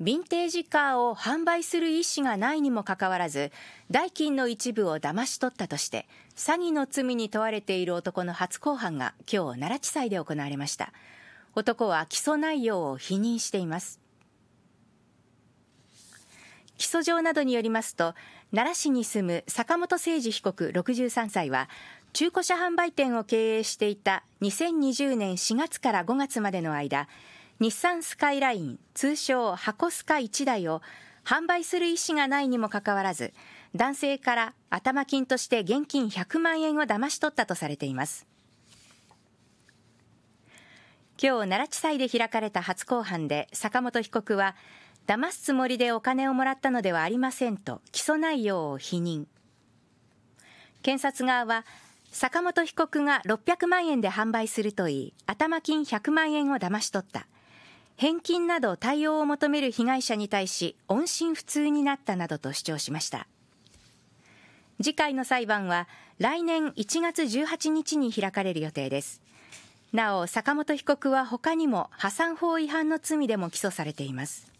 ヴィンテージカーを販売する意思がないにもかかわらず代金の一部を騙し取ったとして詐欺の罪に問われている男の初公判が今日奈良地裁で行われました男は起訴内容を否認しています起訴状などによりますと奈良市に住む坂本誠二被告63歳は中古車販売店を経営していた2020年4月から5月までの間日産スカイライン、通称箱スカ1台を販売する意思がないにもかかわらず、男性から頭金として現金100万円を騙し取ったとされています。今日、奈良地裁で開かれた初公判で坂本被告は、騙すつもりでお金をもらったのではありませんと起訴内容を否認。検察側は、坂本被告が600万円で販売するといい、頭金100万円を騙し取った。返金など対応を求める被害者に対し音信不通になったなどと主張しました次回の裁判は来年1月18日に開かれる予定ですなお坂本被告は他にも破産法違反の罪でも起訴されています